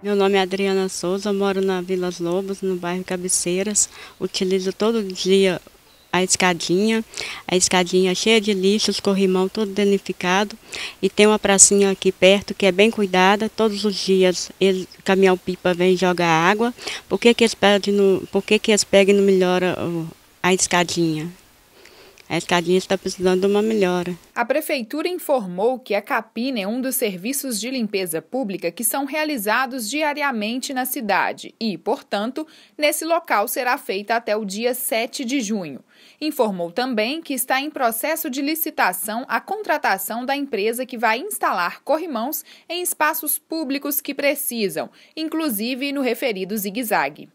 Meu nome é Adriana Souza, moro na Vilas Lobos, no bairro Cabeceiras. Utilizo todo dia a escadinha, a escadinha cheia de os corrimão todo danificado. E tem uma pracinha aqui perto que é bem cuidada. Todos os dias ele, o caminhão-pipa vem jogar água. Por que, que eles por que, que eles pegam e não melhora a escadinha? É a escadinha está precisando de uma melhora. A prefeitura informou que a capina é um dos serviços de limpeza pública que são realizados diariamente na cidade e, portanto, nesse local será feita até o dia 7 de junho. Informou também que está em processo de licitação a contratação da empresa que vai instalar corrimãos em espaços públicos que precisam, inclusive no referido zigue-zague.